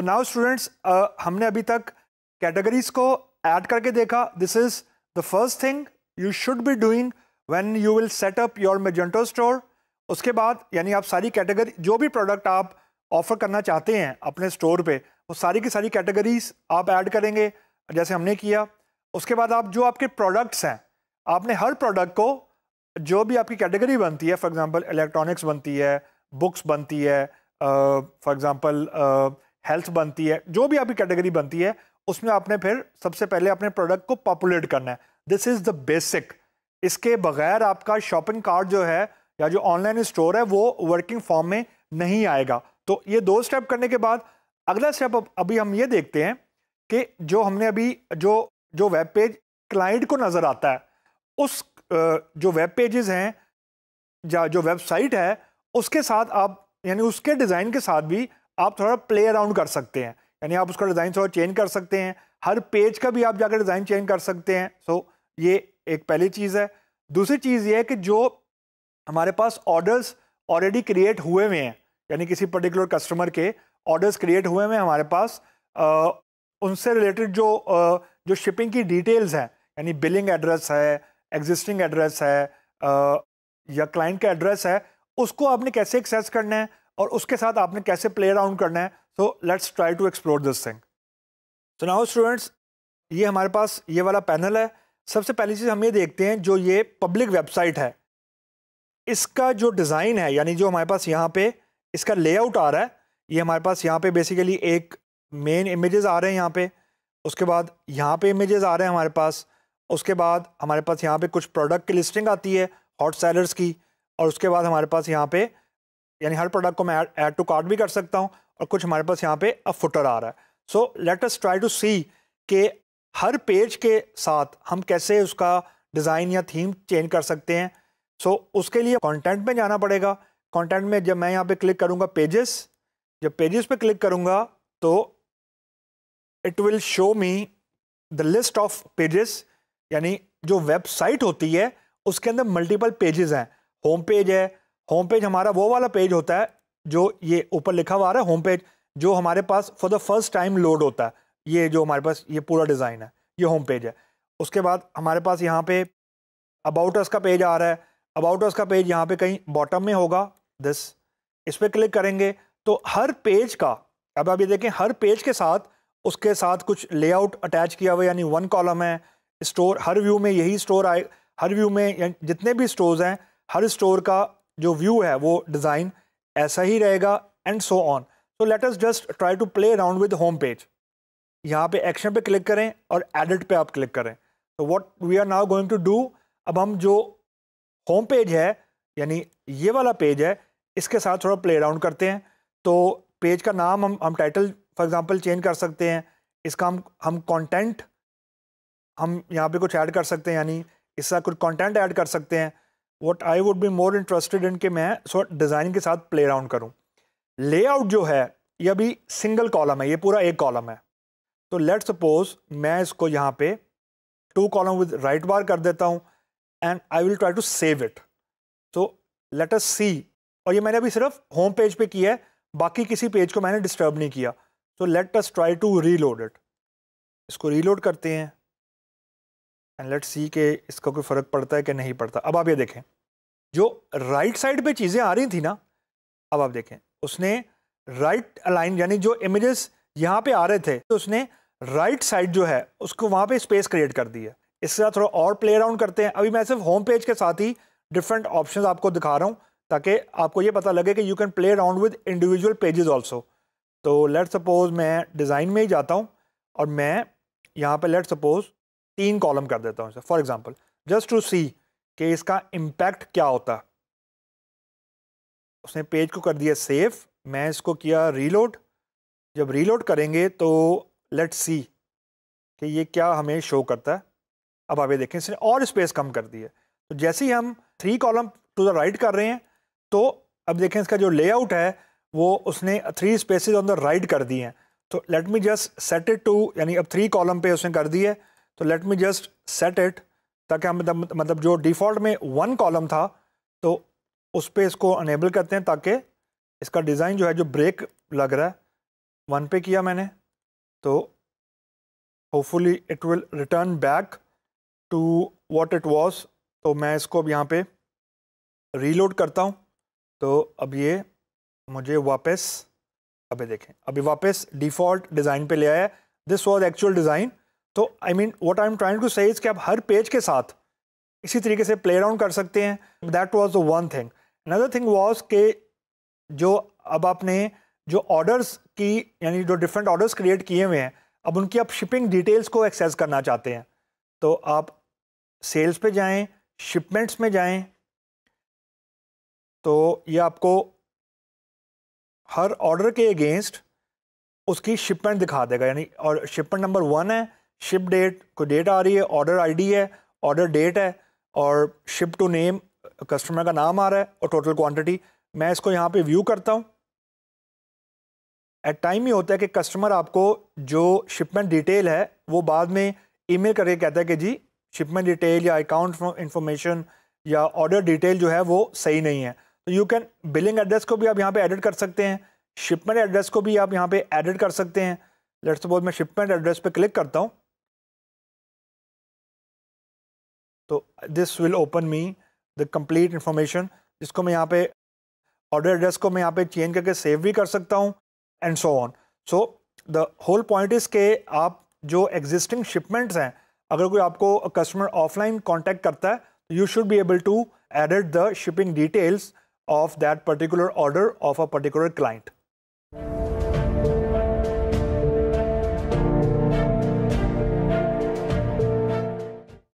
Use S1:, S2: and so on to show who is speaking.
S1: सो now students हमने अभी तक कैटेगरीज को ऐड करके देखा this is the first thing you should be doing when you will set up your Magento store उसके बाद यानी आप सारी कैटेगरी जो भी प्रोडक्ट आप ऑफर करना चाहते हैं अपने स्टोर पे वो सारी की सारी कैटेगरीज आप ऐड करेंगे जैसे हमने किया उसके बाद आप जो आपके प्रोडक्ट्स हैं आपने हर प्रोडक्ट को जो भी आपकी कैटेगरी बनती है फॉर एग्जांपल इलेक्ट्रॉनिक्स बनती है बुक्स बनती है फॉर uh, एग्जांपल हेल्थ बनती है जो भी आपकी कैटेगरी बनती है उसमें आपने फिर सबसे पहले अपने प्रोडक्ट को पॉपुलेट करना है दिस इज़ द बेसिक इसके बगैर आपका शॉपिंग कार्ट जो है या जो ऑनलाइन स्टोर है वो वर्किंग फॉर्म में नहीं आएगा तो ये दो स्टेप करने के बाद अगला स्टेप अभी हम ये देखते हैं कि जो हमने अभी जो जो वेब पेज क्लाइंट को नज़र आता है उस जो वेब पेजेस हैं या जो वेबसाइट है उसके साथ आप यानी उसके डिज़ाइन के साथ भी आप थोड़ा प्ले अराउंड कर सकते हैं यानी आप उसका डिज़ाइन थोड़ा चेंज कर सकते हैं हर पेज का भी आप जाकर डिज़ाइन चेंज कर सकते हैं सो ये एक पहली चीज़ है दूसरी चीज़ ये है कि जो हमारे पास ऑर्डर्स ऑलरेडी क्रिएट हुए हुए हैं यानी किसी पर्टिकुलर कस्टमर के ऑर्डर्स क्रिएट हुए हुए हैं हमारे पास आ, उनसे रिलेटेड जो आ, जो शिपिंग की डिटेल्स हैं यानी बिलिंग एड्रेस है एग्जिस्टिंग एड्रेस है आ, या क्लाइंट का एड्रेस है उसको आपने कैसे एक्सेस करना है और उसके साथ आपने कैसे प्ले अराउंड करना है so let's try to explore this thing so now students ये हमारे पास ये वाला पैनल है सबसे पहली चीज़ हम ये देखते हैं जो ये पब्लिक वेबसाइट है इसका जो डिज़ाइन है यानी जो हमारे पास यहाँ पे इसका लेआउट आ रहा है ये हमारे पास यहाँ पे बेसिकली एक मेन इमेजेस आ रहे हैं यहाँ पे उसके बाद यहाँ पे इमेजेस आ रहे हैं हमारे पास उसके बाद हमारे पास यहाँ पे कुछ प्रोडक्ट की लिस्टिंग आती है हॉट सेलर्स की और उसके बाद हमारे पास यहाँ पर यानी हर प्रोडक्ट को मैं ऐड टू कार्ट भी कर सकता हूँ और कुछ हमारे पास यहाँ पे अब फुटर आ रहा है so let us try to see के हर पेज के साथ हम कैसे उसका डिज़ाइन या थीम चेंज कर सकते हैं सो so, उसके लिए कॉन्टेंट में जाना पड़ेगा कॉन्टेंट में जब मैं यहाँ पे क्लिक करूँगा पेजेस जब पेजेस पे क्लिक करूँगा तो it will show me the list of pages यानी जो वेबसाइट होती है उसके अंदर मल्टीपल पेजेस हैं होम पेज है होम पेज हमारा वो वाला पेज होता है जो ये ऊपर लिखा हुआ आ रहा है होम पेज जो हमारे पास for the first time load होता है ये जो हमारे पास ये पूरा डिज़ाइन है ये होम पेज है उसके बाद हमारे पास यहाँ पे अबाउटर्स का पेज आ रहा है अबाउटर्स का पेज यहाँ पे कहीं बॉटम में होगा दिस इस पर क्लिक करेंगे तो हर पेज का अब आप ये देखें हर पेज के साथ उसके साथ कुछ लेआउट अटैच किया हुआ यानी वन कॉलम है स्टोर हर व्यू में यही स्टोर आए हर व्यू में जितने भी स्टोर्स हैं हर स्टोर का जो व्यू है वो डिज़ाइन ऐसा ही रहेगा and so on so let us just try to play around with home page यहाँ पे एक्शन पे क्लिक करें और एडिट पे आप क्लिक करें तो what we are now going to do अब हम जो होम पेज है यानी ये वाला पेज है इसके साथ थोड़ा प्ले अराउंड करते हैं तो पेज का नाम हम हम टाइटल फॉर एग्जांपल चेंज कर सकते हैं इसका हम हम कंटेंट हम यहाँ पे कुछ ऐड कर सकते हैं यानी इसका कुछ कॉन्टेंट ऐड कर सकते हैं what I would be more interested in कि मैं सो डिज़ाइन के साथ प्ले राउंड करूँ लेआउट जो है ये अभी सिंगल कॉलम है ये पूरा एक कॉलम है तो लेट सपोज मैं इसको यहाँ पे two column with right bar कर देता हूँ and I will try to save it so let us see और ये मैंने अभी सिर्फ होम पेज पे किया है बाकी किसी पेज को मैंने डिस्टर्ब नहीं किया तो let us try to reload it इसको रीलोड करते हैं एंड लेट सी के इसका कोई फ़र्क पड़ता है कि नहीं पड़ता अब आप ये देखें जो राइट साइड पे चीज़ें आ रही थी ना अब आप देखें उसने राइट अलाइन यानी जो इमेजेस यहाँ पे आ रहे थे तो उसने राइट साइड जो है उसको वहाँ पे स्पेस क्रिएट कर दी है इसके साथ थोड़ा और प्ले अराउंड करते हैं अभी मैं सिर्फ होम पेज के साथ ही डिफरेंट ऑप्शन आपको दिखा रहा हूँ ताकि आपको ये पता लगे कि you can play around with individual pages also तो लेट सपोज मैं डिज़ाइन में ही जाता हूँ और मैं यहाँ पे लेट सपोज तीन कॉलम कर देता हूँ for example just to see कि इसका इम्पैक्ट क्या होता उसने पेज को कर दिया सेफ मैं इसको किया रीलोड जब रीलोड करेंगे तो लेट सी कि ये क्या हमें शो करता है अब आप ये देखें इसने और स्पेस कम कर दी है तो जैसे ही हम three column to the right कर रहे हैं तो अब देखें इसका जो लेआउट है वो उसने three spaces on the right कर दी हैं तो let me just set it to यानी अब थ्री कॉलम पे उसने कर दी है तो let me just set it ताकि हम मतलब, मतलब जो डिफ़ॉल्ट में वन कॉलम था तो उस पर इसको अनेबल करते हैं ताकि इसका डिज़ाइन जो है जो ब्रेक लग रहा है वन पे किया मैंने तो hopefully it will return back to what it was तो मैं इसको अब यहाँ पे रीलोड करता हूँ तो अब ये मुझे वापस अभी देखें अभी वापस डिफ़ॉल्ट डिज़ाइन पे ले आया दिस वॉज एक्चुअल डिज़ाइन तो I mean what I am trying to say कि आप हर पेज के साथ इसी तरीके से प्ले डाउन कर सकते हैं that was the one thing another thing was के जो अब आपने जो ऑर्डर्स की यानी जो डिफरेंट ऑर्डर्स क्रिएट किए हुए हैं अब उनकी आप शिपिंग डिटेल्स को एक्सेस करना चाहते हैं तो आप सेल्स पे जाएं शिपमेंट्स में जाएं तो ये आपको हर ऑर्डर के अगेंस्ट उसकी शिपमेंट दिखा देगा यानी और शिपमेंट नंबर वन है शिप डेट को डेट आ रही है ऑर्डर आईडी है ऑर्डर डेट है और शिप टू नेम कस्टमर का नाम आ रहा है और टोटल क्वांटिटी मैं इसको यहाँ पे व्यू करता हूँ एट टाइम ये होता है कि कस्टमर आपको जो शिपमेंट डिटेल है वो बाद में ईमेल करके कहता है कि जी शिपमेंट डिटेल या अकाउंट इन्फॉर्मेशन या ऑर्डर डिटेल जो है वो सही नहीं है तो यू कैन बिलिंग एड्रेस को भी आप यहाँ पे एडिट कर सकते हैं शिपमेंट एड्रेस को भी आप यहाँ पे एडिट कर सकते हैं लेट्स सपोज मैं शिपमेंट एड्रेस पे क्लिक करता हूँ तो this will open me the complete information जिसको मैं यहाँ पे ऑर्डर एड्रेस को मैं यहाँ पे चेंज करके सेव भी कर सकता हूँ and so on so the whole point is के आप जो एग्जिस्टिंग शिपमेंट्स हैं अगर कोई आपको कस्टमर ऑफलाइन कॉन्टैक्ट करता है तो you should be able to edit the shipping details of that particular order of a particular client